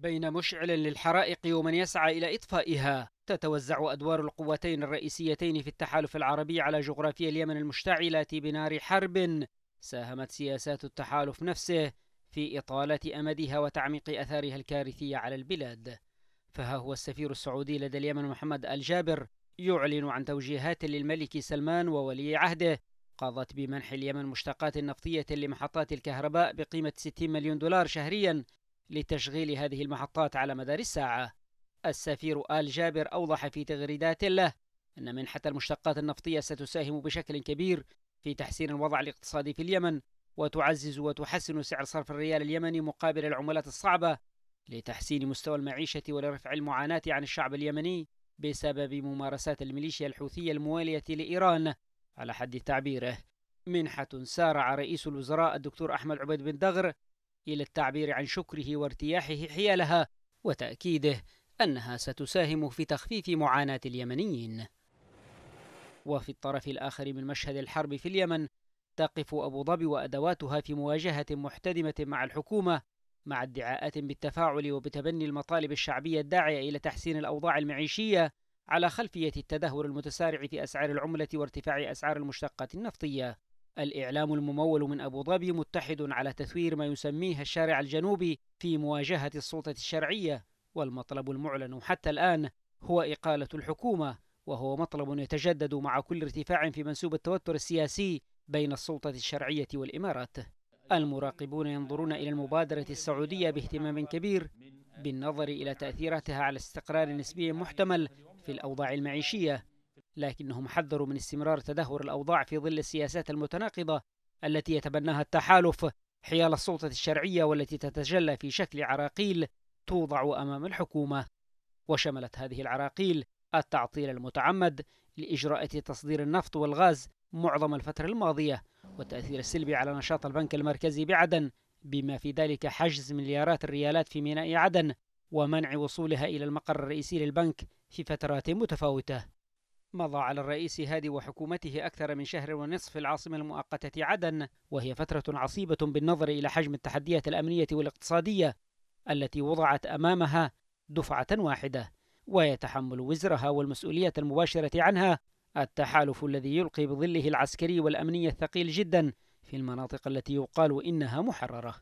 بين مشعل للحرائق ومن يسعى إلى إطفائها تتوزع أدوار القوتين الرئيسيتين في التحالف العربي على جغرافيا اليمن المشتعلة بنار حرب ساهمت سياسات التحالف نفسه في إطالة أمدها وتعميق أثارها الكارثية على البلاد فها هو السفير السعودي لدى اليمن محمد الجابر يعلن عن توجيهات للملك سلمان وولي عهده قضت بمنح اليمن مشتقات نفطية لمحطات الكهرباء بقيمة 60 مليون دولار شهريا لتشغيل هذه المحطات على مدار الساعة السفير آل جابر أوضح في تغريدات له أن منحة المشتقات النفطية ستساهم بشكل كبير في تحسين الوضع الاقتصادي في اليمن وتعزز وتحسن سعر صرف الريال اليمني مقابل العملات الصعبة لتحسين مستوى المعيشة ولرفع المعاناة عن الشعب اليمني بسبب ممارسات الميليشيا الحوثية الموالية لإيران على حد تعبيره منحة سارع رئيس الوزراء الدكتور أحمد عبيد بن دغر إلى التعبير عن شكره وارتياحه حيالها وتأكيده أنها ستساهم في تخفيف معاناة اليمنيين. وفي الطرف الآخر من مشهد الحرب في اليمن تقف أبو ظبي وأدواتها في مواجهة محتدمة مع الحكومة مع ادعاءات بالتفاعل وبتبني المطالب الشعبية الداعية إلى تحسين الأوضاع المعيشية على خلفية التدهور المتسارع في أسعار العملة وارتفاع أسعار المشتقات النفطية. الإعلام الممول من أبو ظبي متحد على تثوير ما يسميه الشارع الجنوبي في مواجهة السلطة الشرعية والمطلب المعلن حتى الآن هو إقالة الحكومة وهو مطلب يتجدد مع كل ارتفاع في منسوب التوتر السياسي بين السلطة الشرعية والإمارات المراقبون ينظرون إلى المبادرة السعودية باهتمام كبير بالنظر إلى تأثيراتها على استقرار نسبي محتمل في الأوضاع المعيشية لكنهم حذروا من استمرار تدهور الأوضاع في ظل السياسات المتناقضة التي يتبناها التحالف حيال السلطة الشرعية والتي تتجلى في شكل عراقيل توضع أمام الحكومة وشملت هذه العراقيل التعطيل المتعمد لإجراءات تصدير النفط والغاز معظم الفترة الماضية والتأثير السلبي على نشاط البنك المركزي بعدن بما في ذلك حجز مليارات الريالات في ميناء عدن ومنع وصولها إلى المقر الرئيسي للبنك في فترات متفاوتة مضى على الرئيس هادي وحكومته أكثر من شهر ونصف في العاصمة المؤقتة عدن وهي فترة عصيبة بالنظر إلى حجم التحديات الأمنية والاقتصادية التي وضعت أمامها دفعة واحدة ويتحمل وزرها والمسؤولية المباشرة عنها التحالف الذي يلقي بظله العسكري والأمني الثقيل جدا في المناطق التي يقال إنها محررة